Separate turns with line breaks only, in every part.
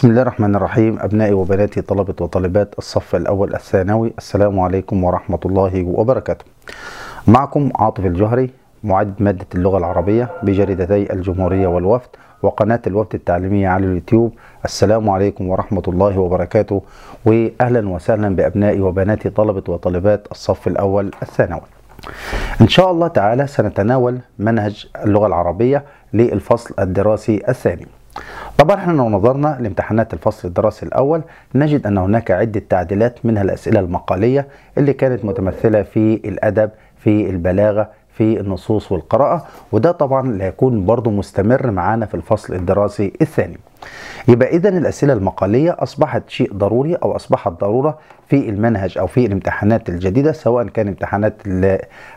بسم الله الرحمن الرحيم أبنائي وبناتي طلبة وطالبات الصف الأول الثانوي السلام عليكم ورحمة الله وبركاته معكم عاطف الجهري معد مادة اللغة العربية بجريدتي الجمهورية والوفد وقناة الوفد التعليمية على اليوتيوب السلام عليكم ورحمة الله وبركاته وأهلا وسهلا بأبنائي وبناتي طلبة وطالبات الصف الأول الثانوي إن شاء الله تعالى سنتناول منهج اللغة العربية للفصل الدراسي الثاني طبعا احنا لو نظرنا لامتحانات الفصل الدراسي الاول نجد ان هناك عده تعديلات منها الاسئله المقاليه اللي كانت متمثله في الادب في البلاغه في النصوص والقراءه وده طبعا هيكون برضه مستمر معانا في الفصل الدراسي الثاني يبقى اذا الاسئله المقاليه اصبحت شيء ضروري او اصبحت ضروره في المنهج او في الامتحانات الجديده سواء كان امتحانات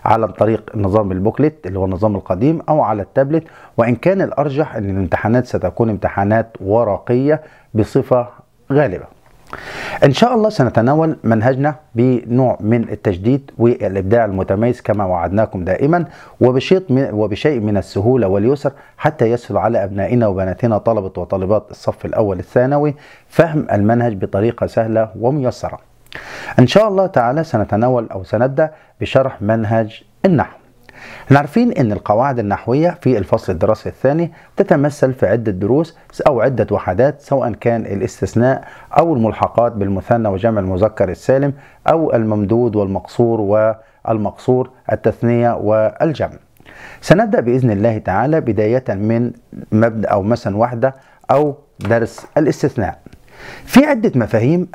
على طريق نظام البوكلت اللي هو النظام القديم او على التابلت وان كان الارجح ان الامتحانات ستكون امتحانات ورقيه بصفه غالبه إن شاء الله سنتناول منهجنا بنوع من التجديد والإبداع المتميز كما وعدناكم دائما وبشيء من السهولة واليسر حتى يسهل على أبنائنا وبناتنا طلبة وطالبات الصف الأول الثانوي فهم المنهج بطريقة سهلة وميسرة. إن شاء الله تعالى سنتناول أو سنبدأ بشرح منهج النحو. احنا عارفين ان القواعد النحويه في الفصل الدراسي الثاني تتمثل في عده دروس او عده وحدات سواء كان الاستثناء او الملحقات بالمثنى وجمع المذكر السالم او الممدود والمقصور والمقصور التثنيه والجمع سنبدا باذن الله تعالى بدايه من مبدا او مثلا وحده او درس الاستثناء في عدة مفاهيم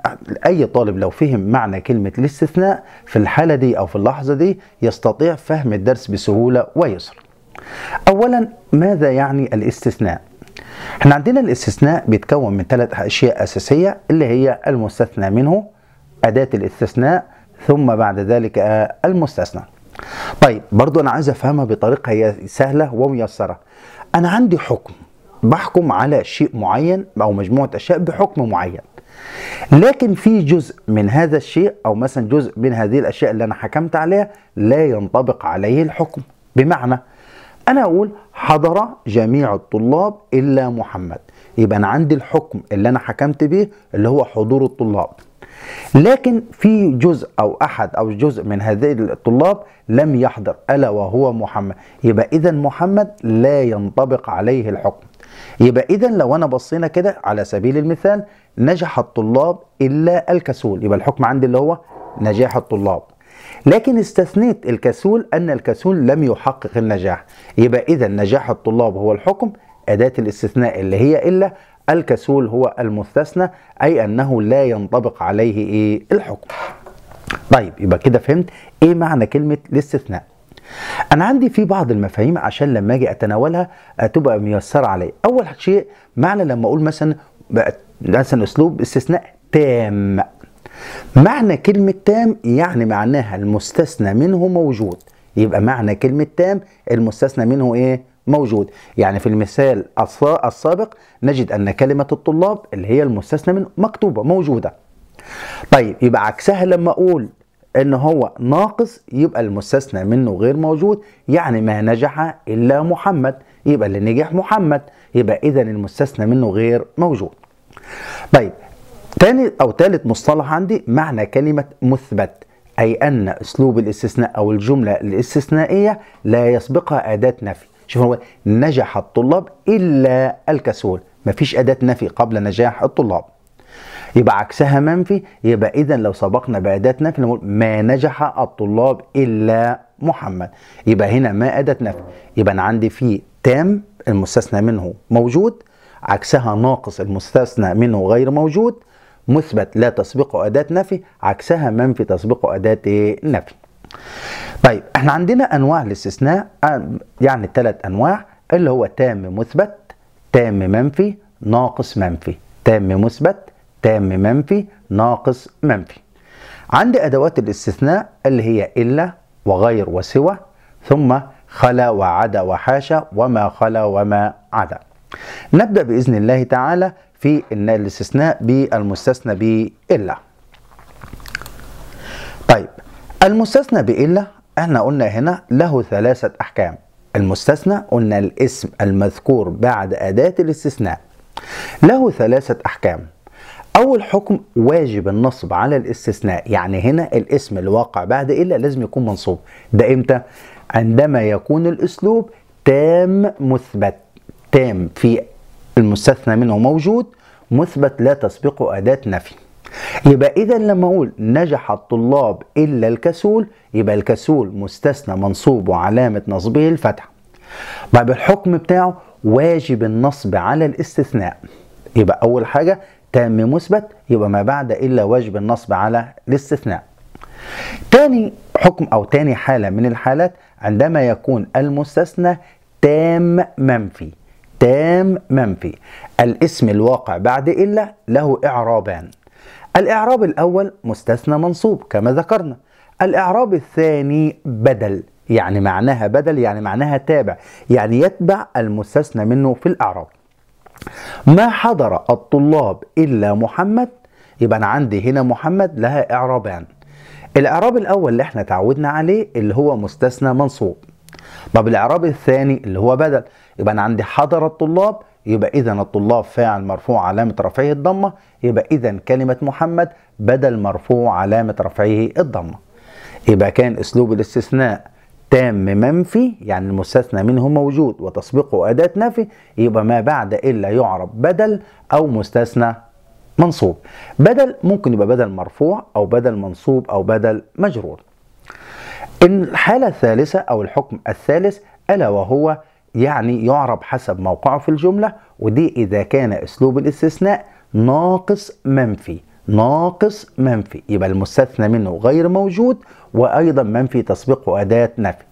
أي طالب لو فهم معنى كلمة الاستثناء في الحالة دي أو في اللحظة دي يستطيع فهم الدرس بسهولة ويسر أولا ماذا يعني الاستثناء؟ احنا عندنا الاستثناء بيتكون من ثلاث أشياء أساسية اللي هي المستثنى منه أداة الاستثناء ثم بعد ذلك آه، المستثنى طيب برضو أنا عايز أفهمها بطريقة هي سهلة وميسرة أنا عندي حكم بحكم على شيء معين او مجموعه اشياء بحكم معين لكن في جزء من هذا الشيء او مثلا جزء من هذه الاشياء اللي انا حكمت عليها لا ينطبق عليه الحكم بمعنى انا اقول حضر جميع الطلاب الا محمد يبقى انا عندي الحكم اللي انا حكمت بيه اللي هو حضور الطلاب لكن في جزء او احد او جزء من هذه الطلاب لم يحضر الا وهو محمد يبقى اذا محمد لا ينطبق عليه الحكم يبقى اذا لو انا بصينا كده على سبيل المثال نجح الطلاب الا الكسول يبقى الحكم عندي اللي هو نجاح الطلاب لكن استثنيت الكسول ان الكسول لم يحقق النجاح يبقى اذا نجاح الطلاب هو الحكم اداه الاستثناء اللي هي الا الكسول هو المستثنى اي انه لا ينطبق عليه ايه الحكم طيب يبقى كده فهمت ايه معنى كلمه الاستثناء انا عندي في بعض المفاهيم عشان لما اجي اتناولها آه، تبقى ميسره عليا اول شيء معنى لما اقول مثلا مثلا اسلوب استثناء تام معنى كلمة تام يعني معناها المستثنى منه موجود يبقى معنى كلمة تام المستثنى منه ايه موجود يعني في المثال السابق نجد أن كلمة الطلاب اللي هي المستثنى منه مكتوبة موجودة طيب يبقى عكسها لما أقول ان هو ناقص يبقى المستثنى منه غير موجود يعني ما نجح الا محمد يبقى اللي نجح محمد يبقى اذا المستثنى منه غير موجود طيب تاني او تالت مصطلح عندي معنى كلمه مثبت اي ان اسلوب الاستثناء او الجمله الاستثنائيه لا يسبقها اداه نفي شوف هو نجح الطلاب الا الكسول مفيش اداه نفي قبل نجاح الطلاب يبقى عكسها منفي يبقى اذا لو سبقنا باداه نفي نقول ما نجح الطلاب الا محمد يبقى هنا ما اداه نفي يبقى انا عندي في تام المستثنى منه موجود عكسها ناقص المستثنى منه غير موجود مثبت لا تسبقه اداه نفي عكسها منفي تسبقه اداه ايه نفي طيب احنا عندنا انواع الاستثناء آه، يعني ثلاث انواع اللي هو تام مثبت تام منفي ناقص منفي تام مثبت تام منفي ناقص منفي عندي أدوات الاستثناء اللي هي إلا وغير وسوى ثم خلا وعدا وحاشا وما خلا وما عدا نبدأ بإذن الله تعالى في إن الاستثناء بالمستثنى بإلا طيب المستثنى بإلا احنا قلنا هنا له ثلاثة أحكام المستثنى قلنا الاسم المذكور بعد أداة الاستثناء له ثلاثة أحكام اول حكم واجب النصب على الاستثناء يعني هنا الاسم الواقع بعد الا لازم يكون منصوب ده امتى عندما يكون الاسلوب تام مثبت تام في المستثنى منه موجود مثبت لا تسبقه اداه نفي يبقى اذا لما اقول نجح الطلاب الا الكسول يبقى الكسول مستثنى منصوب وعلامه نصبه الفتحه طيب الحكم بتاعه واجب النصب على الاستثناء يبقى اول حاجه تام مثبت يبقى ما بعد إلا واجب النصب على الاستثناء تاني حكم أو تاني حالة من الحالات عندما يكون المستثنى تام منفي تام منفي الاسم الواقع بعد إلا له إعرابان الإعراب الأول مستثنى منصوب كما ذكرنا الإعراب الثاني بدل يعني معناها بدل يعني معناها تابع يعني يتبع المستثنى منه في الأعراب ما حضر الطلاب إلا محمد يبقى أنا عندي هنا محمد لها إعرابان الإعراب الأول اللي احنا تعودنا عليه اللي هو مستثنى منصوب طب الإعراب الثاني اللي هو بدل يبقى أنا عندي حضر الطلاب يبقى إذا الطلاب فاعل مرفوع علامة رفعه الضمة يبقى إذا كلمة محمد بدل مرفوع علامة رفعه الضمة يبقى كان أسلوب الاستثناء تام منفي يعني المستثنى منه موجود وتسبقه أداة نفي يبقى ما بعد إلا يعرب بدل أو مستثنى منصوب بدل ممكن يبقى بدل مرفوع أو بدل منصوب أو بدل مجرور الحالة الثالثة أو الحكم الثالث ألا وهو يعني يعرب حسب موقعه في الجملة ودي إذا كان أسلوب الاستثناء ناقص منفي ناقص منفي يبقى المستثنى منه غير موجود وأيضا منفي تسبقه أداة نفي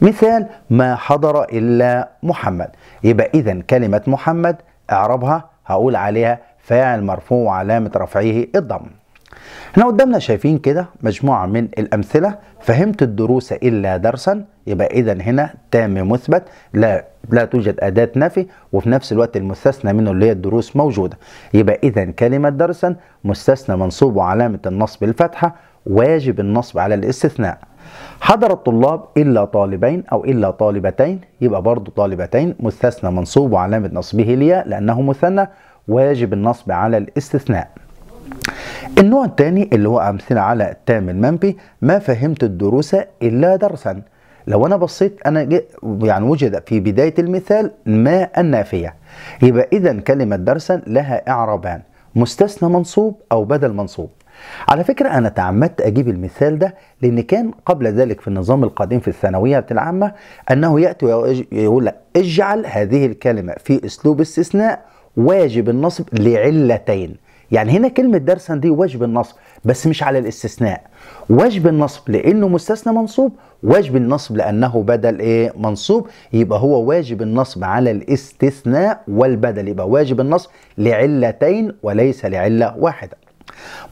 مثال ما حضر إلا محمد يبقى إذا كلمة محمد أعربها هقول عليها فاعل مرفوع علامة رفعه الضم احنا قدامنا شايفين كده مجموعة من الأمثلة فهمت الدروس إلا درسا يبقى إذا هنا تام مثبت لا لا توجد أداة نفي وفي نفس الوقت المستثنى منه اللي هي الدروس موجودة يبقى إذا كلمة درسا مستثنى منصوب وعلامة النصب الفتحة واجب النصب على الاستثناء حضر الطلاب إلا طالبين أو إلا طالبتين يبقى برضو طالبتين مستثنى منصوب وعلامة نصبه الياء لأنه مثنى واجب النصب على الاستثناء النوع الثاني اللي هو أمثلة على التام المنفي ما فهمت الدروس إلا درسا لو أنا بصيت أنا يعني وجد في بداية المثال ما النافية يبقى إذا كلمة درسا لها إعرابان مستثنى منصوب أو بدل منصوب على فكرة أنا تعمدت أجيب المثال ده لأن كان قبل ذلك في النظام القديم في الثانوية العامة أنه يأتي ويقول لك اجعل هذه الكلمة في أسلوب استثناء واجب النصب لعلتين يعني هنا كلمة درسا دي واجب النصب بس مش على الاستثناء واجب النصب لأنه مستثنى منصوب واجب النصب لأنه بدل إيه منصوب يبقى هو واجب النصب على الاستثناء والبدل يبقى واجب النصب لعلتين وليس لعلة واحدة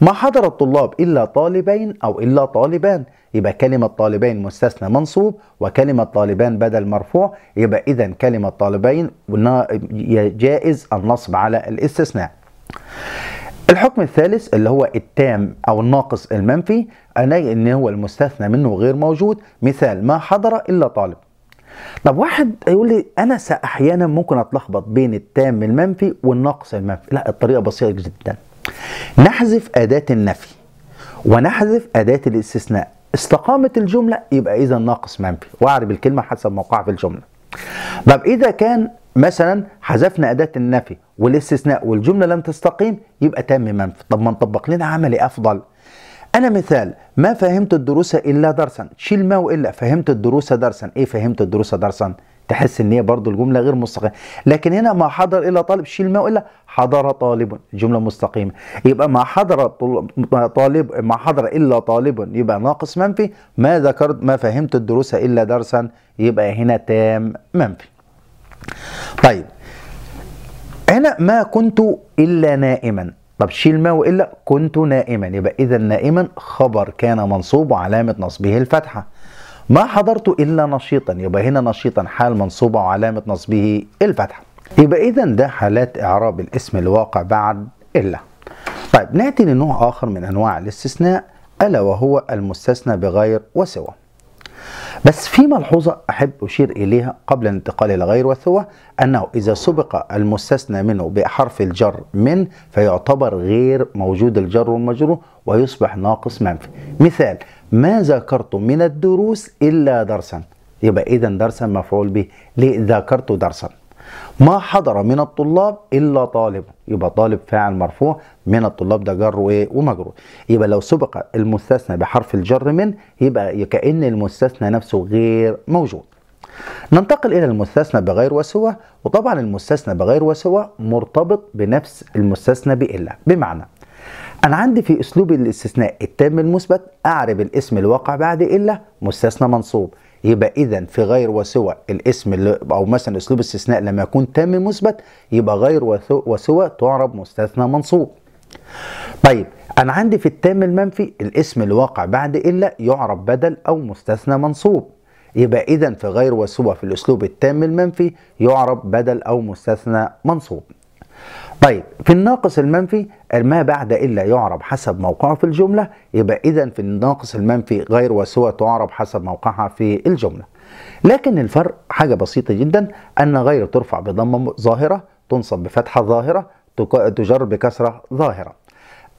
ما حضر الطلاب إلا طالبين أو إلا طالبان يبقى كلمة طالبين مستثنى منصوب وكلمة طالبان بدل مرفوع يبقى إذا كلمة طالبين جائز النصب على الاستثناء الحكم الثالث اللي هو التام او الناقص المنفي أنا ان هو المستثنى منه غير موجود مثال ما حضر الا طالب طب واحد يقول لي انا احيانا ممكن اتلخبط بين التام المنفي والناقص المنفي لا الطريقه بسيطه جدا نحذف اداه النفي ونحذف اداه الاستثناء استقامت الجمله يبقى اذا ناقص منفي واعرب الكلمه حسب موقعها في الجمله طب إذا كان مثلا حذفنا أداة النفي والاستثناء والجملة لم تستقيم يبقى تم منفي طب ما نطبق لنا عملي أفضل أنا مثال ما فهمت الدروس إلا درسا شيل ما وإلا فهمت الدروس درسا إيه فهمت الدروس درسا تحس ان هي برضو الجمله غير مستقيمه لكن هنا ما حضر الا طالب شيل الماء والا حضر طالب جمله مستقيمه يبقى ما حضر طالب ما حضر الا طالب يبقى ناقص منفي ما ذكرت ما فهمت الدروس الا درسا يبقى هنا تام منفي طيب هنا ما كنت الا نائما طب شيل ما والا كنت نائما يبقى اذا نائما خبر كان منصوب وعلامه نصبه الفتحه ما حضرت إلا نشيطا يبقى هنا نشيطا حال منصوبة وعلامة نصبه الفتحة يبقى إذا ده حالات إعراب الاسم الواقع بعد إلا طيب نأتي لنوع آخر من أنواع الاستثناء ألا وهو المستثنى بغير وسوى بس في ملحوظة أحب أشير إليها قبل الانتقال إلى غير وسوى أنه إذا سبق المستثنى منه بحرف الجر من فيعتبر غير موجود الجر والمجرور ويصبح ناقص منفي مثال ما ذكرت من الدروس إلا درسا يبقى إذا درسا مفعول به ليه ذكرت درسا ما حضر من الطلاب إلا طالب يبقى طالب فاعل مرفوع من الطلاب ده جر وإيه ومجرور يبقى لو سبق المستثنى بحرف الجر من يبقى كأن المستثنى نفسه غير موجود ننتقل إلى المستثنى بغير وسوى وطبعا المستثنى بغير وسوى مرتبط بنفس المستثنى بإلا بمعنى أنا عندي في أسلوب الاستثناء التام المثبت أعرب الاسم الواقع بعد إلا مستثنى منصوب يبقى إذا في غير وسوى الاسم اللي أو مثلا أسلوب الاستثناء لما يكون تام مثبت يبقى غير وسوى تعرب مستثنى منصوب. طيب أنا عندي في التام المنفي الاسم الواقع بعد إلا يعرب بدل أو مستثنى منصوب. يبقى إذا في غير وسوى في الأسلوب التام المنفي يعرب بدل أو مستثنى منصوب. طيب في الناقص المنفي ما بعد إلا يعرب حسب موقعه في الجملة يبقى إذا في الناقص المنفي غير وسوى تعرب حسب موقعها في الجملة لكن الفرق حاجة بسيطة جدا أن غير ترفع بضمة ظاهرة تنصب بفتحة ظاهرة تجر بكسرة ظاهرة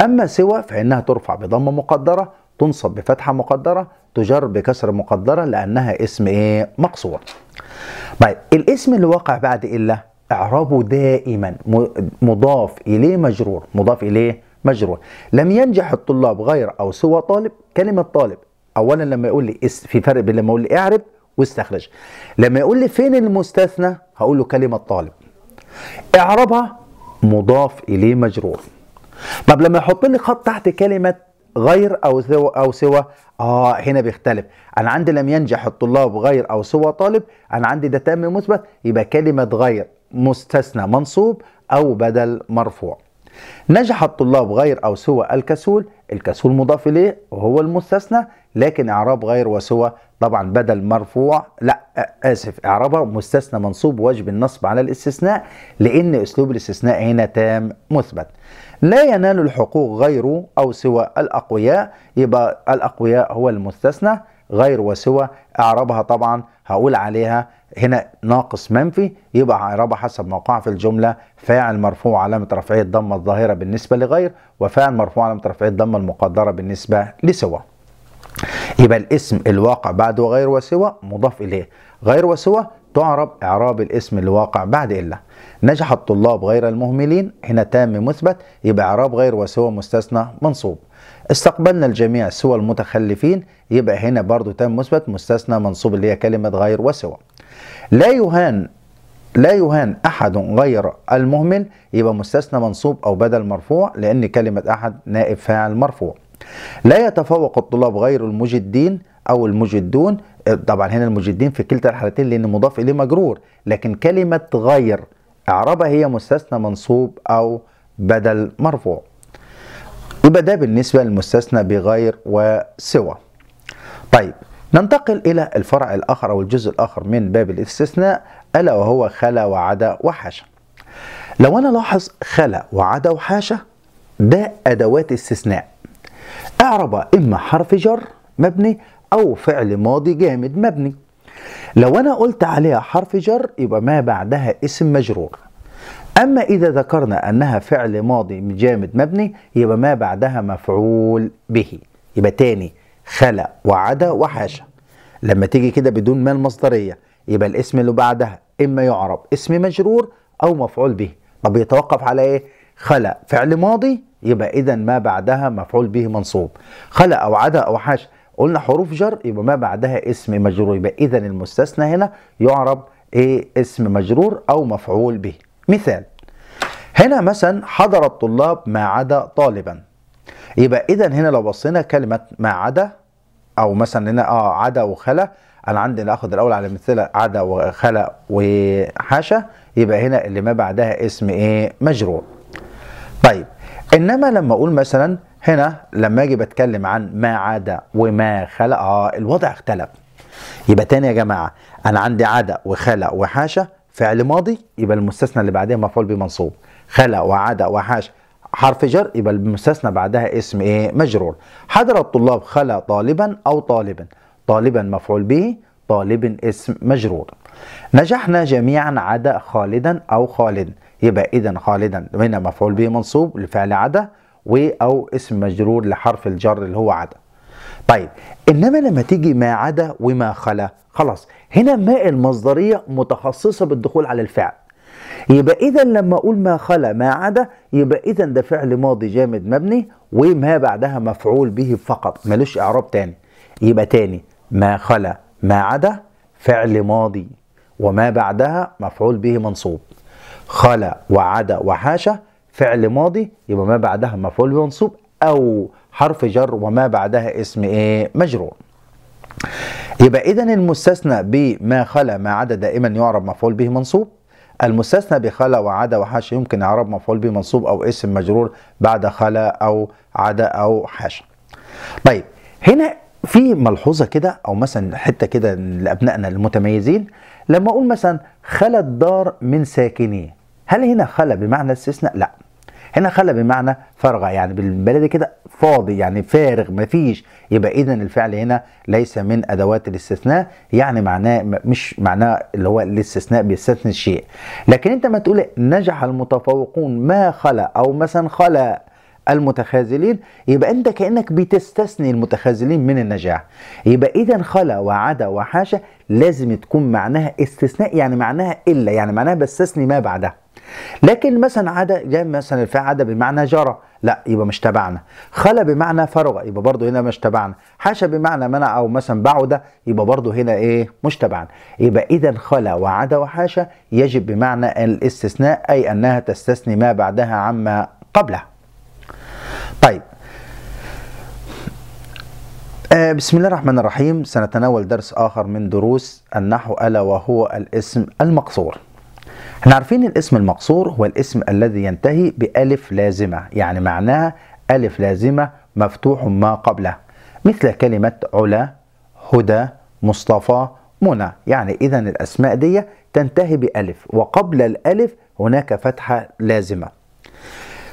أما سوى فإنها ترفع بضمة مقدرة تنصب بفتحة مقدرة تجر بكسر مقدرة لأنها اسم إيه مقصور طيب الاسم اللي وقع بعد إلا اعرابه دائما مضاف اليه مجرور مضاف اليه مجرور لم ينجح الطلاب غير او سوى طالب كلمه طالب اولا لما يقول لي في فرق بين لما يقول لي اعرب واستخرج لما يقول لي فين المستثنى هقول له كلمه طالب اعربها مضاف اليه مجرور طب لما يحط لي خط تحت كلمه غير او سوى او سوى اه هنا بيختلف انا عندي لم ينجح الطلاب غير او سوى طالب انا عندي ده تم مثبت يبقى كلمه غير مستثنى منصوب أو بدل مرفوع نجح الطلاب غير أو سوى الكسول الكسول مضاف إليه وهو المستثنى لكن إعراب غير وسوى طبعا بدل مرفوع لا آسف إعرابها مستثنى منصوب وجب النصب على الاستثناء لأن أسلوب الاستثناء هنا تام مثبت لا ينال الحقوق غير أو سوى الأقوياء يبقى الأقوياء هو المستثنى غير وسوى إعرابها طبعا هقول عليها هنا ناقص منفي يبقى عرابة حسب موقعها في الجملة فاعل مرفوع علامة رفعية الضمة الظاهرة بالنسبة لغير وفاعل مرفوع علامة رفعية الضمة المقدرة بالنسبة لسوى يبقى الاسم الواقع بعد وغير وسوى مضاف إليه غير وسوى تعرب إعراب الاسم الواقع بعد إلا نجح الطلاب غير المهملين هنا تام مثبت يبقى إعراب غير وسوى مستثنى منصوب استقبلنا الجميع سوى المتخلفين يبقى هنا برضو تام مثبت مستثنى منصوب اللي هي كلمة غير وسوى لا يهان لا يهان أحد غير المهمل يبقى مستثنى منصوب أو بدل مرفوع لأن كلمة أحد نائب فاعل مرفوع لا يتفوق الطلاب غير المجدين أو المجدون طبعا هنا المجدين في كلتا الحالتين لأن مضاف إليه مجرور لكن كلمة غير إعرابها هي مستثنى منصوب أو بدل مرفوع يبقى ده بالنسبة للمستثنى بغير وسوى طيب ننتقل إلى الفرع الآخر أو الجزء الآخر من باب الاستثناء ألا وهو خلا وعدا وحاشا لو أنا لاحظ خلا وعدا وحاشا ده أدوات استثناء أعرب إما حرف جر مبني أو فعل ماضي جامد مبني لو أنا قلت عليها حرف جر يبقى ما بعدها اسم مجرور أما إذا ذكرنا أنها فعل ماضي جامد مبني يبقى ما بعدها مفعول به يبقى تاني خلا وعدا وحاشا لما تيجي كده بدون ما المصدرية يبقى الاسم اللي بعدها إما يعرب اسم مجرور أو مفعول به طب يتوقف على إيه؟ خلا فعل ماضي يبقى إذا ما بعدها مفعول به منصوب خلا أو عدا أو حاشا قلنا حروف جر يبقى ما بعدها اسم مجرور يبقى إذا المستثنى هنا يعرب إيه اسم مجرور أو مفعول به مثال هنا مثلا حضر الطلاب ما عدا طالبا يبقى إذا هنا لو بصينا كلمة ما عدا او مثلا هنا اه عدا وخلا انا عندي اخد الاول على مثله عدا وخلا وحاشا يبقى هنا اللي ما بعدها اسم ايه مجرور طيب انما لما اقول مثلا هنا لما اجي بتكلم عن ما عدا وما خلا اه الوضع اختلف يبقى تاني يا جماعه انا عندي عدا وخلا وحاشا فعل ماضي يبقى المستثنى اللي بعدها مفعول به منصوب خلا وعدا وحاشا حرف جر يبقى المستثنى بعدها اسم ايه مجرور حضر الطلاب خلا طالبا او طالبا طالبا مفعول به طالب اسم مجرور نجحنا جميعا عدا خالدا او خالد يبقى اذا خالدا هنا مفعول به منصوب لفعل عدا و او اسم مجرور لحرف الجر اللي هو عدا طيب انما لما تيجي ما عدا وما خلا خلاص هنا ماء المصدريه متخصصه بالدخول على الفعل يبقى اذا لما اقول ما خلا ما عدا يبقى اذا ده فعل ماضي جامد مبني وما بعدها مفعول به فقط ملوش اعراب تاني يبقى تاني ما خلا ما عدا فعل ماضي وما بعدها مفعول به منصوب خلا وعدا وحاشا فعل ماضي يبقى ما بعدها مفعول به منصوب او حرف جر وما بعدها اسم ايه مجرور يبقى اذا المستثنى بما خلا ما عدا دائما يعرب مفعول به منصوب المستثنى بخلا وعدا وحاشا يمكن إعراب مفعول به منصوب أو اسم مجرور بعد خلا أو عدا أو حاشا طيب هنا في ملحوظة كده أو مثلا حتة كده لأبنائنا المتميزين لما أقول مثلا خلا الدار من ساكنيه هل هنا خلا بمعنى استثناء؟ لا هنا خلى بمعنى فرغ يعني بالبلدي كده فاضي يعني فارغ مفيش يبقى اذا الفعل هنا ليس من ادوات الاستثناء يعني معناه مش معناه اللي هو الاستثناء بيستثني الشيء لكن انت ما تقول نجح المتفوقون ما خلى او مثلا خلى المتخاذلين يبقى انت كانك بتستثني المتخاذلين من النجاح يبقى اذا خلا وعدا وحاشا لازم تكون معناها استثناء يعني معناها الا يعني معناها بستثني ما بعدها لكن مثلا عدا جاء مثلا الفاعل عدا بمعنى جرى لا يبقى مش تبعنا خلى بمعنى فرغ يبقى برضه هنا مش تبعنا حاشا بمعنى منع او مثلا بعد يبقى برضه هنا ايه مش تبعنا يبقى اذا خلى وعدا وحاشا يجب بمعنى الاستثناء اي انها تستثني ما بعدها عما قبلها طيب آه، بسم الله الرحمن الرحيم سنتناول درس آخر من دروس النحو ألا وهو الاسم المقصور احنا عارفين الاسم المقصور هو الاسم الذي ينتهي بألف لازمة يعني معناها ألف لازمة مفتوح ما قبله مثل كلمة علا هدى مصطفى منى يعني إذا الأسماء دي تنتهي بألف وقبل الألف هناك فتحة لازمة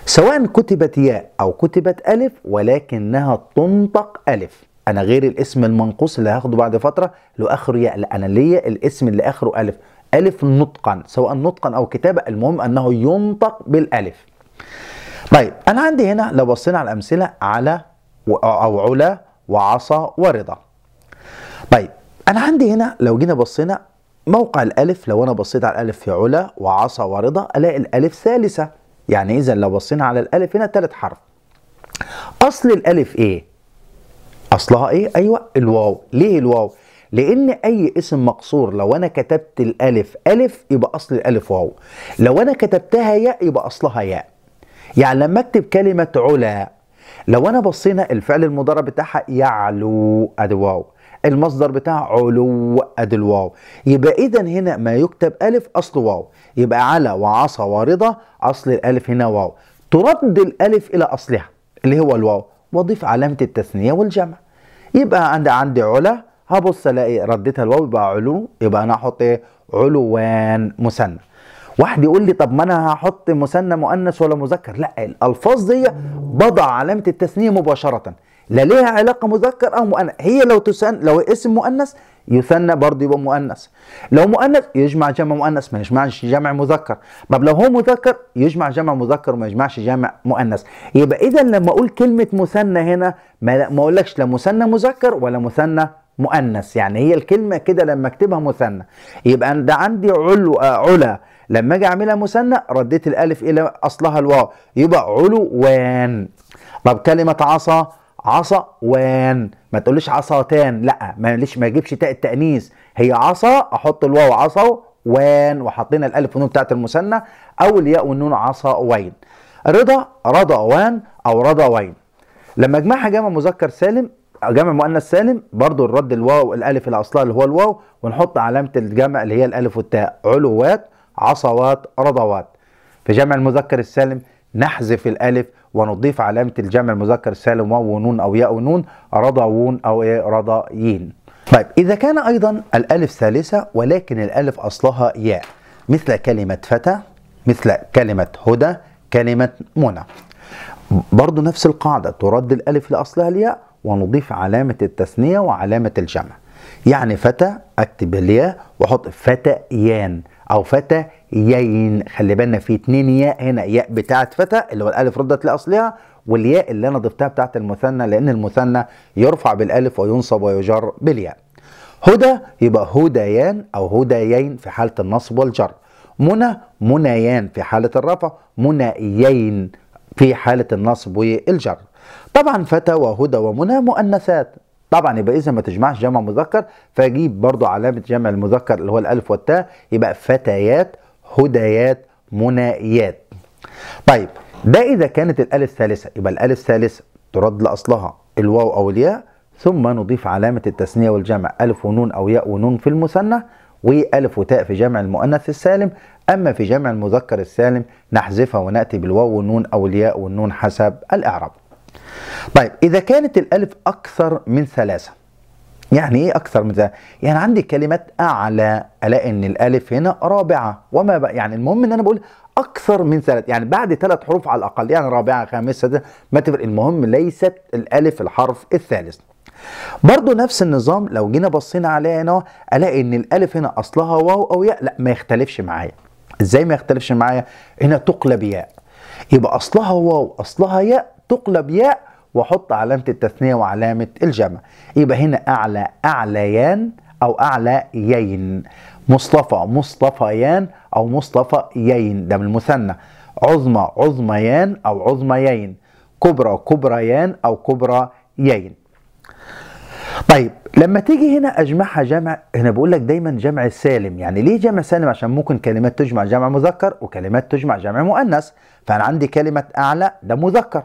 سواء كتبت ياء أو كتبت ألف ولكنها تنطق ألف أنا غير الاسم المنقوص اللي هاخده بعد فترة له آخر ياء لا أنا ليا الاسم اللي آخره ألف ألف نطقا سواء نطقا أو كتابة المهم أنه ينطق بالألف طيب أنا عندي هنا لو بصينا على الأمثلة على أو علا وعصا ورضا طيب أنا عندي هنا لو جينا بصينا موقع الألف لو أنا بصيت على الألف في علا وعصا ورضا ألاقي الألف ثالثة يعني إذا لو بصينا على الألف هنا ثالث حرف أصل الألف إيه؟ أصلها إيه؟ أيوه الواو ليه الواو؟ لان اي اسم مقصور لو انا كتبت الالف الف يبقى اصل الالف واو لو انا كتبتها ياء يبقى اصلها ياء يعني لما اكتب كلمه علا لو انا بصينا الفعل المضارع بتاعها يعلو ادي واو المصدر بتاعها علو ادي الواو يبقى اذا هنا ما يكتب الف اصل واو يبقى على وعصى ورضا اصل الالف هنا واو ترد الالف الى اصلها اللي هو الواو واضيف علامه التثنيه والجمع يبقى عندي عندي علا هبص الاقي رديتها الواو يبقى علو يبقى انا هحط ايه علوان مثنى واحد يقول لي طب ما انا هحط مثنى مؤنث ولا مذكر لا الالفاظ دي بضع علامه التثنيه مباشره لا ليها علاقه مذكر او مؤنث هي لو تسن لو اسم مؤنث يثنى برضه يبقى مؤنث لو مؤنث يجمع جمع مؤنث ما يجمعش جمع مذكر طب لو هو مذكر يجمع جمع مذكر وما يجمعش جمع مؤنث يبقى اذا لما اقول كلمه مثنى هنا ما اقولكش لا مثنى مذكر ولا مثنى مؤنث يعني هي الكلمة كده لما اكتبها مثنى يبقى ده عندي علو آه، علا لما اجي اعملها مثنى رديت الالف الى اصلها الواو يبقى علوان طب كلمة عصا عصا وان ما تقوليش عصاتان لا ليش ما يجيبش تاء التانيث هي عصا احط الواو عصا وان وحطينا الالف والنون بتاعت المثنى او الياء والنون عصا وين رضا رضا وان او رضا وين لما اجمعها جمع مذكر سالم جمع مؤنث سالم برضو الرد الواو الالف اللي اصلها اللي هو الواو ونحط علامه الجمع اللي هي الالف والتاء علوات عصوات رضوات في جمع المذكر السالم نحذف الالف ونضيف علامه الجمع المذكر السالم واو ونون او ياء ونون رضاوون او ايه رضايين طيب اذا كان ايضا الالف ثالثه ولكن الالف اصلها ياء مثل كلمه فتى مثل كلمه هدى كلمه منى برضو نفس القاعده ترد الالف لاصلها الياء ونضيف علامة التثنية وعلامة الجمع يعني فتى اكتب الياء واحط فتيان او فتيين خلي بالنا في اتنين ياء هنا ياء بتاعت فتى اللي هو الالف ردت لاصلها والياء اللي انا ضفتها بتاعت المثنى لان المثنى يرفع بالالف وينصب ويجر بالياء هدى يبقى هديان او هديين في حاله النصب والجر منى منيان في حاله الرفع منيين في حاله النصب والجر طبعا فتى وهدى ومنى مؤنثات طبعا يبقى اذا ما تجمعش جمع مذكر فاجيب برضو علامه جمع المذكر اللي هو الالف والتاء يبقى فتيات هديات منايات طيب ده اذا كانت الالف ثالثه يبقى الالف ثالثه ترد لاصلها الواو او الياء ثم نضيف علامه التثنيه والجمع الف ونون او ياء ونون في المثنى والف وتاء في جمع المؤنث السالم اما في جمع المذكر السالم نحذفها وناتي بالواو والنون او الياء والنون حسب الاعراب طيب إذا كانت الألف أكثر من ثلاثة يعني إيه أكثر من ثلاثة؟ يعني عندي كلمات أعلى ألاقي إن الألف هنا رابعة وما بقى يعني المهم إن أنا بقول أكثر من ثلاثة يعني بعد ثلاث حروف على الأقل يعني رابعة خامسة ما تفرق المهم ليست الألف الحرف الثالث برضو نفس النظام لو جينا بصينا عليها هنا الاقي ان الالف هنا اصلها واو او ياء لا ما يختلفش معايا ازاي ما يختلفش معايا هنا تقلب ياء يبقى اصلها واو اصلها ياء تقلب ياء واحط علامه التثنيه وعلامه الجمع يبقى هنا اعلى اعليان او يين مصطفى مصطفيان او مصطفى يين ده من المثنى عظمى عظميان او عظميين كبرى كبريان او كبرى يين طيب لما تيجي هنا اجمعها جمع هنا بقول لك دايما جمع سالم يعني ليه جمع سالم عشان ممكن كلمات تجمع جمع مذكر وكلمات تجمع جمع مؤنث فانا عندي كلمه اعلى ده مذكر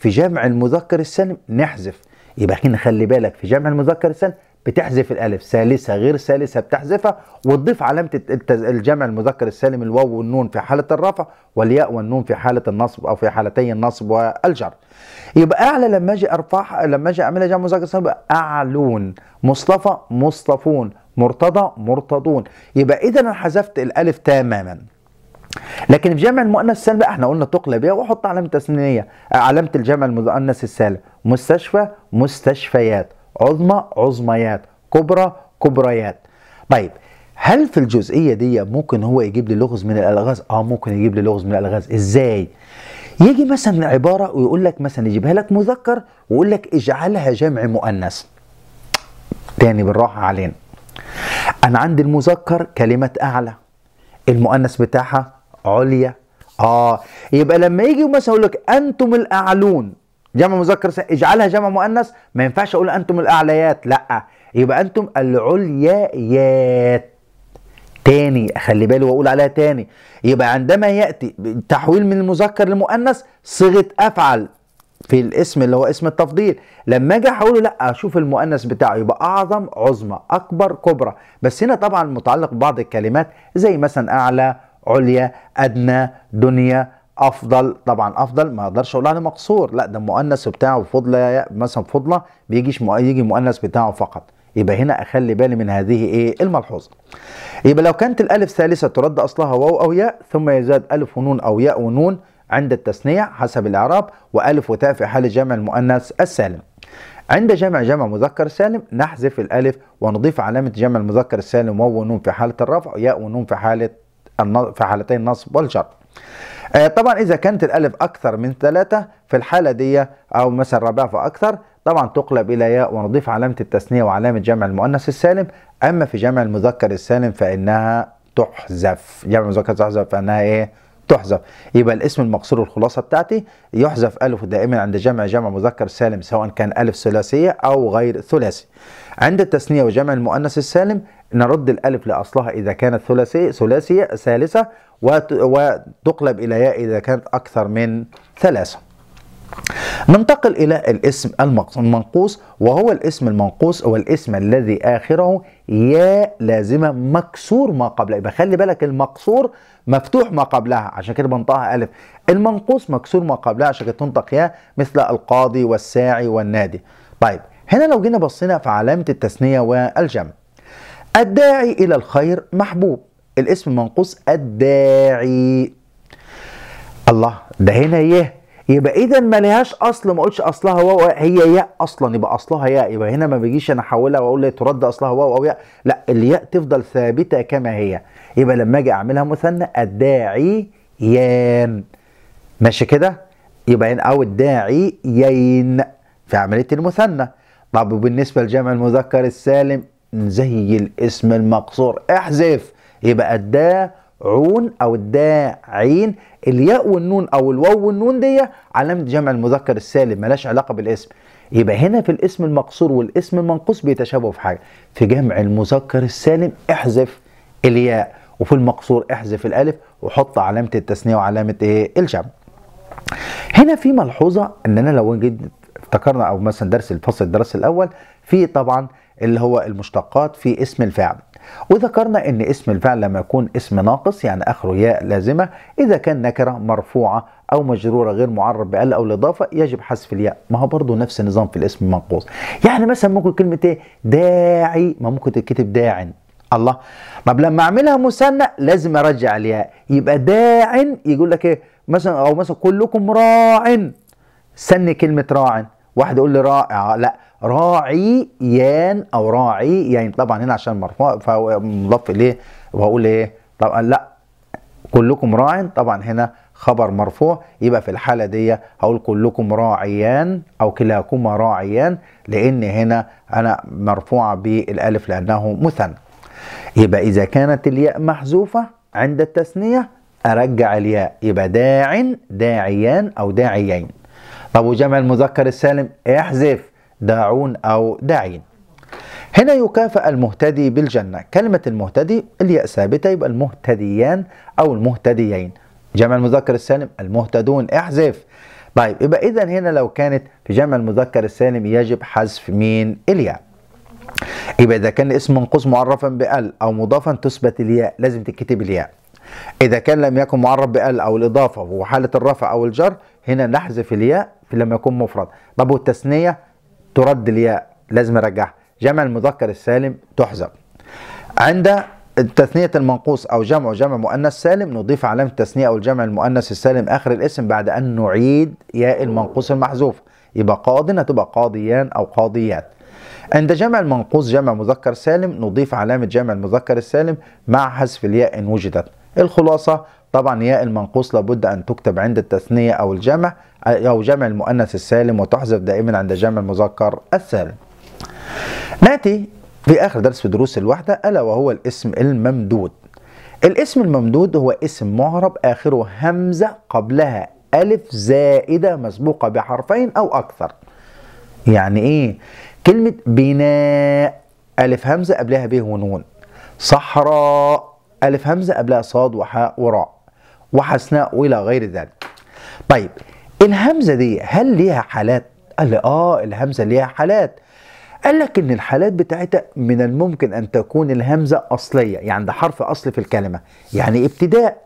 في جمع المذكر السالم نحذف يبقى هنا خلي بالك في جمع المذكر السالم بتحذف الالف ثالثه غير ثالثه بتحذفها وتضيف علامه الجمع المذكر السالم الواو والنون في حاله الرفع والياء والنون في حاله النصب او في حالتي النصب والجر يبقى اعلى لما اجي ارفعها لما اجي اعملها جمع مذكر سالم اعلون مصطفى مصطفون مرتضى مرتضون يبقى اذا انا حذفت الالف تماما لكن في جمع المؤنث السالم احنا قلنا تقلب ايه واحط علامه تسنينيه آه، علامه الجمع المؤنث السالم مستشفى مستشفيات عظمى عظميات كبرى كبريات طيب هل في الجزئيه دي ممكن هو يجيب لي لغز من الالغاز اه ممكن يجيب لي لغز من الالغاز ازاي يجي مثلا عباره ويقول لك مثلا يجيبها لك مذكر ويقول لك اجعلها جمع مؤنث تاني بالراحه علينا انا عندي المذكر كلمه اعلى المؤنث بتاعها عليا اه يبقى لما يجي مثلا يقول لك انتم الاعلون جمع مذكر اجعلها جمع مؤنث ما ينفعش اقول انتم الاعليات لا يبقى انتم العليايات تاني خلي بالي واقول عليها تاني يبقى عندما ياتي تحويل من المذكر للمؤنث صيغه افعل في الاسم اللي هو اسم التفضيل لما اجي احوله لا اشوف المؤنث بتاعه يبقى اعظم عظمى اكبر كبرى بس هنا طبعا متعلق ببعض الكلمات زي مثلا اعلى عليا ادنى دنيا افضل طبعا افضل ما اقدرش اقول عليه مقصور لا ده المؤنث بتاعه فضله مثلا فضله بيجيش يجي المؤنث بتاعه فقط يبقى هنا اخلي بالي من هذه ايه الملحوظه يبقى لو كانت الالف ثالثه ترد اصلها واو او ياء ثم يزاد الف ونون او ياء ونون عند التثنيه حسب الاعراب والف وتاء في حال جمع المؤنث السالم عند جمع جمع مذكر سالم نحذف الالف ونضيف علامه جمع المذكر السالم واو ونون في حاله الرفع ياء ونون في حاله في حالتي النصب والجر آه، طبعا اذا كانت الالف اكثر من ثلاثة في الحالة دي او مثلا رابعة فاكثر طبعا تقلب الى ياء ونضيف علامة التثنية وعلامة جمع المؤنث السالم اما في جمع المذكر السالم فانها تحذف جمع المذكر تحذف فانها ايه تحذف يبقى الاسم المقصور الخلاصة بتاعتي يحذف ألف دائما عند جمع جمع مذكر سالم سواء كان ألف ثلاثية أو غير ثلاثي عند التثنية وجمع المؤنث السالم نرد الألف لأصلها إذا كانت ثلاثية ثلاثية ثالثة وتقلب إلى ياء إذا كانت أكثر من ثلاثة ننتقل إلى الاسم المنقوص وهو الاسم المنقوص هو الاسم الذي آخره ياء لازمة مكسور ما قبلها يبقى خلي بالك المقصور مفتوح ما قبلها عشان كده بنطقها ألف المنقوص مكسور ما قبلها عشان كده تنطق ياء مثل القاضي والساعي والنادي طيب هنا لو جينا بصينا في علامة التثنية والجمع الداعي إلى الخير محبوب الاسم منقوص الداعي الله ده هنا يه يبقى اذا ما لهاش اصل ما اقولش اصلها واو هي ياء اصلا يبقى اصلها ياء يبقى هنا ما بيجيش انا احولها واقول ترد اصلها واو او ياء لا الياء تفضل ثابته كما هي يبقى لما اجي اعملها مثنى يان ماشي كده يبقى او يين في عمليه المثنى طب وبالنسبة لجمع المذكر السالم زي الاسم المقصور احذف يبقى الداء عون او الداء عين الياء والنون او الواو والنون دي علامة جمع المذكر السالم ملاش علاقة بالاسم يبقى هنا في الاسم المقصور والاسم المنقوص بيتشابهوا في حاجة في جمع المذكر السالم احذف الياء وفي المقصور احذف الالف وحط علامة التثنية وعلامة ايه الجمع هنا في ملحوظة ان انا لو جيت افتكرنا او مثلا درس الفصل الدرس الاول في طبعا اللي هو المشتقات في اسم الفعل وذكرنا ان اسم الفعل لما يكون اسم ناقص يعني اخره ياء لازمه اذا كان نكره مرفوعه او مجروره غير معرب بال او الاضافه يجب حذف الياء ما هو برضه نفس النظام في الاسم المنقوص يعني مثلا ممكن كلمه ايه داعي ما ممكن تتكتب داع الله طب لما اعملها مثنى لازم ارجع الياء يبقى داع يقول لك ايه مثلا او مثلا كلكم راع استني كلمه راعٍ واحد يقول لي رائع لا راعي يان او راعي يعني طبعا هنا عشان مرفوع فمضاف اليه وهقول ايه طبعا لا كلكم راع طبعا هنا خبر مرفوع يبقى في الحاله دي هقول كلكم راعيان او كلاكما راعيان لان هنا انا مرفوعه بالالف لانه مثنى يبقى اذا كانت الياء محذوفه عند التثنيه ارجع الياء يبقى داع داعيان او داعيين طب وجمع المذكر السالم احذف داعون أو داعين هنا يكافأ المهتدي بالجنة كلمة المهتدي الياء ثابتة يبقى المهتديان أو المهتديين جمع المذكر السالم المهتدون احذف طيب يبقى إذا هنا لو كانت في جمع المذكر السالم يجب حذف مين الياء يبقى إذا كان اسم منقوص معرفا بال أو مضافا تثبت الياء لازم تتكتب الياء إذا كان لم يكن معرب بال أو الإضافة وحالة الرفع أو الجر هنا نحذف الياء في لما يكون مفرد طب والتثنية ترد الياء لازم أرجعها جمع المذكر السالم تحذف عند تثنية المنقوص أو جمع جمع مؤنث سالم نضيف علامة التثنية أو الجمع المؤنث السالم آخر الاسم بعد أن نعيد ياء المنقوص المحذوف يبقى قاضي هتبقى قاضيان أو قاضيات عند جمع المنقوص جمع مذكر سالم نضيف علامة جمع المذكر السالم مع حذف الياء إن وجدت الخلاصة طبعا ياء المنقوص لابد أن تكتب عند التثنية أو الجمع أو جمع المؤنث السالم وتحذف دائما عند جمع المذكر السالم ناتي في آخر درس في دروس الوحدة ألا وهو الاسم الممدود الاسم الممدود هو اسم معرب آخره همزة قبلها ألف زائدة مسبوقة بحرفين أو أكثر يعني إيه؟ كلمة بناء ألف همزة قبلها ب ونون صحراء ألف همزة قبلها صاد وحاء وراء وحسناء وإلى غير ذلك طيب الهمزة دي هل ليها حالات؟ قال لي آه الهمزة ليها حالات قال لك ان الحالات بتاعتها من الممكن ان تكون الهمزه اصليه يعني ده حرف اصل في الكلمه يعني ابتداء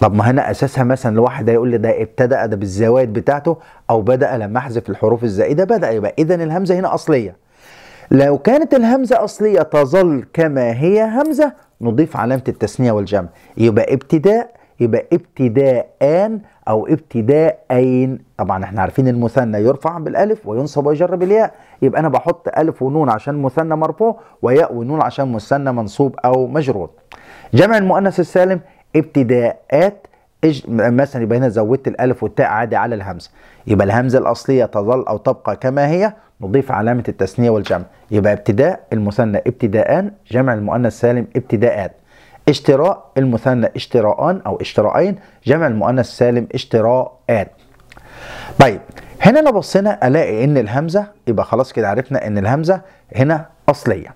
طب ما هنا اساسها مثلا الواحد هيقول لي ده ابتدا ده بالزوائد بتاعته او بدا لما احذف الحروف الزائده بدا يبقى اذا الهمزه هنا اصليه لو كانت الهمزه اصليه تظل كما هي همزه نضيف علامة التثنية والجمع يبقى ابتداء يبقى ابتداءان أو ابتداءين طبعا احنا عارفين المثنى يرفع بالألف وينصب ويجر بالياء يبقى أنا بحط ألف ونون عشان مثنى مرفوع وياء ونون عشان مثنى منصوب أو مجرور جمع المؤنث السالم ابتداءات مثلا يبقى هنا زودت الالف والتاء عادي على الهمزه يبقى الهمزه الاصليه تظل او تبقى كما هي نضيف علامة التثنية والجمع يبقى ابتداء المثنى ابتداءان جمع المؤنث سالم ابتداءات اشتراء المثنى اشتراءان أو اشتراءين جمع المؤنث سالم اشتراءات طيب هنا لو بصينا الاقي ان الهمزه يبقى خلاص كده عرفنا ان الهمزه هنا اصليه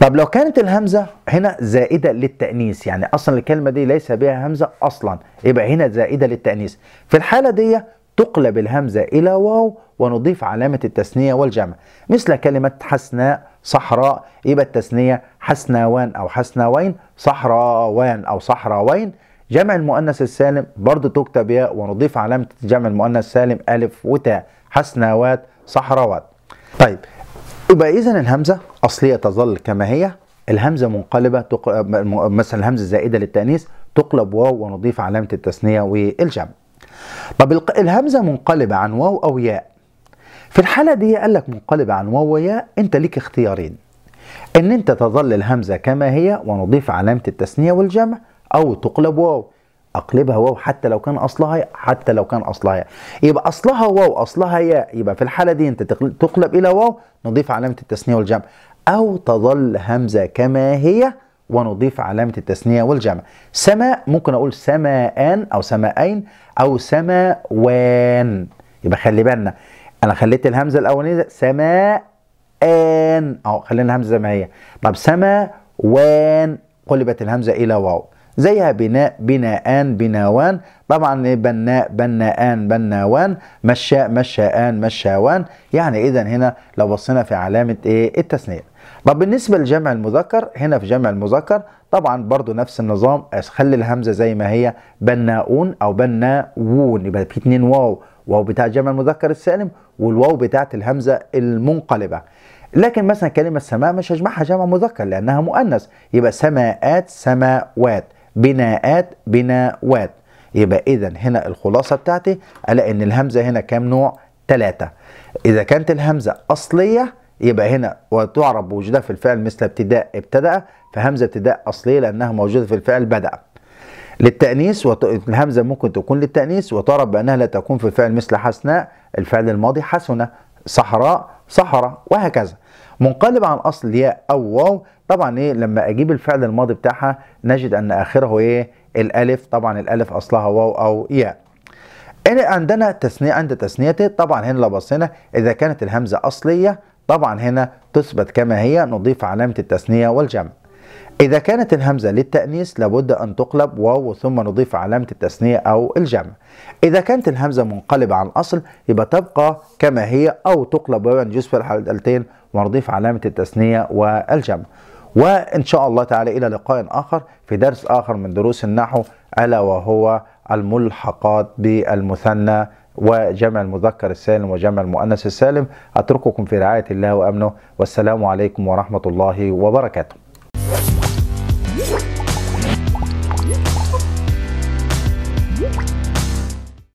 طب لو كانت الهمزه هنا زائده للتانيث يعني اصلا الكلمه دي ليس بها همزه اصلا يبقى هنا زائده للتانيث في الحاله دي تقلب الهمزة إلى واو ونضيف علامة التثنية والجمع مثل كلمة حسناء صحراء يبقى التثنية حسناوان أو حسناوين صحراوان أو صحراوين جمع المؤنث السالم برضه تكتب ياء ونضيف علامة جمع المؤنث السالم ألف وتاء حسناوات صحراوات طيب يبقى إذا الهمزة أصلية تظل كما هي الهمزة منقلبة تق... مثلا الهمزة الزائدة للتأنيث تقلب واو ونضيف علامة التثنية والجمع طب الهمزة منقلبة عن واو أو ياء في الحالة دي قال لك منقلبة عن واو وياء أنت ليك اختيارين إن أنت تظل الهمزة كما هي ونضيف علامة التثنية والجمع أو تقلب واو اقلبها واو حتى لو كان اصلها ياء حتى لو كان اصلها ياء يبقى اصلها واو اصلها ياء يبقى في الحاله دي انت تقلب الى واو نضيف علامه التثنيه والجمع او تظل همزه كما هي ونضيف علامة التثنية والجمع سماء ممكن أقول سماءان أو سماءين أو سماوان يبقى خلي بالنا أنا خليت الهمزة الأولانية سماءان أو خلينا همزة زي ما هي طب سماوان قلبت الهمزة إلى واو زيها بناء بناءان بناوان طبعا بناء بناءان بناوان مشاء مشاءان مشاوان يعني إذا هنا لو بصينا في علامة إيه التثنية طب بالنسبة لجمع المذكر هنا في جمع المذكر طبعا برضو نفس النظام خلي الهمزة زي ما هي بناؤون أو بناوون يبقى في اتنين واو واو بتاع جمع المذكر السالم والواو بتاعت الهمزة المنقلبة لكن مثلا كلمة سماء مش هجمعها جمع مذكر لأنها مؤنث يبقى سماءات سماوات بناءات بناوات يبقى إذا هنا الخلاصة بتاعتي ألا إن الهمزة هنا كام نوع؟ ثلاثة إذا كانت الهمزة أصلية يبقى هنا وتعرب بوجودها في الفعل مثل ابتداء ابتدأ فهمزة ابتداء أصلية لأنها موجودة في الفعل بدأ للتأنيث وت... الهمزة ممكن تكون للتأنيث وتعرب بأنها لا تكون في الفعل مثل حسناء الفعل الماضي حسنة صحراء صحراء وهكذا منقلب عن أصل ياء أو واو طبعا إيه لما أجيب الفعل الماضي بتاعها نجد أن آخره إيه الألف طبعا الألف أصلها واو أو ياء عندنا تثنية عند تثنيته طبعا هنا لو بصينا إذا كانت الهمزة أصلية طبعا هنا تثبت كما هي نضيف علامة التثنية والجمع إذا كانت الهمزة للتأنيث لابد أن تقلب واو ثم نضيف علامة التثنية أو الجمع إذا كانت الهمزة منقلبة عن الأصل يبقى تبقى كما هي أو تقلب واو نجوز في الحالتين ونضيف علامة التثنية والجمع وإن شاء الله تعالى إلى لقاء آخر في درس آخر من دروس النحو ألا وهو الملحقات بالمثنى وجمع المذكر السالم وجمع المؤنث السالم أترككم في رعاية الله وأمنه والسلام عليكم ورحمة الله وبركاته